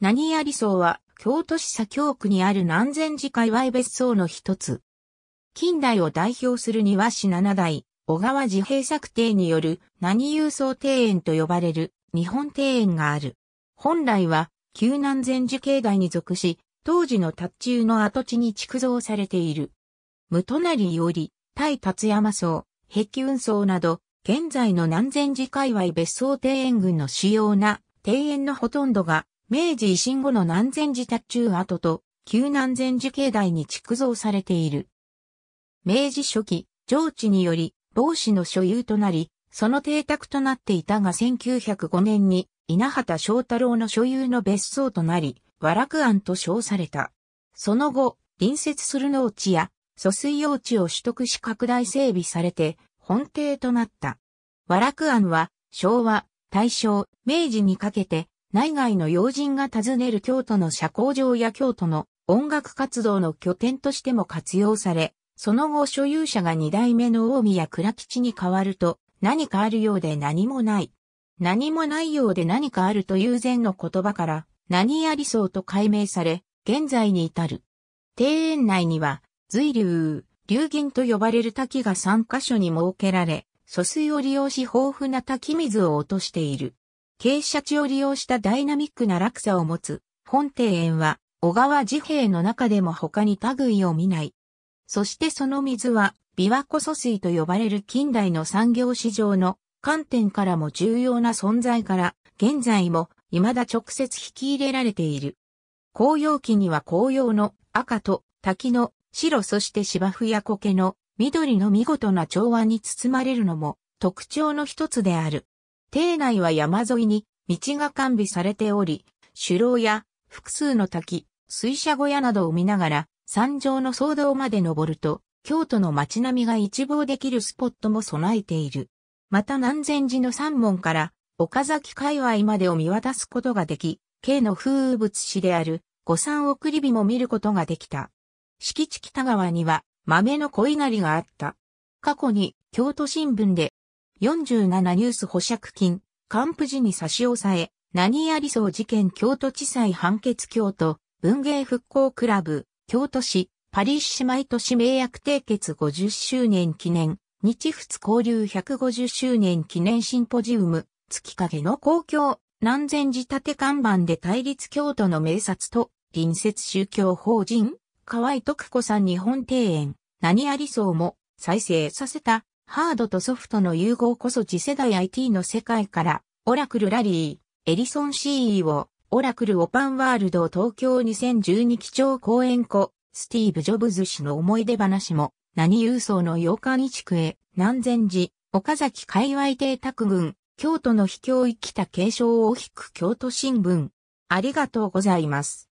何やり荘は、京都市左京区にある南禅寺界隈別荘の一つ。近代を代表する庭師七代、小川寺平作邸による何遊荘庭園と呼ばれる日本庭園がある。本来は、旧南禅寺境内に属し、当時の達中の跡地に築造されている。無隣より、対達山荘、壁雲荘など、現在の南禅寺界隈別荘庭園群の主要な庭園のほとんどが明治維新後の南禅寺達中跡と旧南禅寺境内に築造されている。明治初期、上地により、帽子の所有となり、その邸宅となっていたが1905年に稲畑翔太郎の所有の別荘となり、和楽庵と称された。その後、隣接する農地や疎水用地を取得し拡大整備されて、本邸となった。和楽庵は、昭和、大正、明治にかけて、内外の要人が訪ねる京都の社交場や京都の音楽活動の拠点としても活用され、その後所有者が二代目の大宮倉吉に変わると、何かあるようで何もない。何もないようで何かあるという前の言葉から、何やりそうと解明され、現在に至る。庭園内には、随流、流銀と呼ばれる滝が3カ所に設けられ、疎水を利用し豊富な滝水を落としている。傾斜地を利用したダイナミックな落差を持つ、本庭園は、小川地平の中でも他に類を見ない。そしてその水は、琵琶湖疎水と呼ばれる近代の産業市場の観点からも重要な存在から、現在も未だ直接引き入れられている。紅葉期には紅葉の赤と滝の白そして芝生や苔の緑の見事な調和に包まれるのも特徴の一つである。邸内は山沿いに道が完備されており、首楼や複数の滝、水車小屋などを見ながら山上の騒動まで登ると、京都の街並みが一望できるスポットも備えている。また南禅寺の山門から岡崎界隈までを見渡すことができ、京の風物詩である五三送り火も見ることができた。敷地北側には豆の小稲荷があった。過去に京都新聞で47ニュース保釈金、還付時に差し押さえ、何ありそう事件京都地裁判決京都、文芸復興クラブ、京都市、パリ市姉妹都市名約締結50周年記念、日仏交流150周年記念シンポジウム、月影の公共、南禅寺立看板で対立京都の名刹と、隣接宗教法人、河合徳子さん日本庭園、何ありそうも再生させたハードとソフトの融合こそ次世代 IT の世界から、オラクルラリー、エリソン CEO、オラクルオパンワールド東京2012基調講演庫、スティーブ・ジョブズ氏の思い出話も、何郵送の洋館一区へ、南禅寺、岡崎界隈邸宅群、京都の秘境生きた継承を引く京都新聞。ありがとうございます。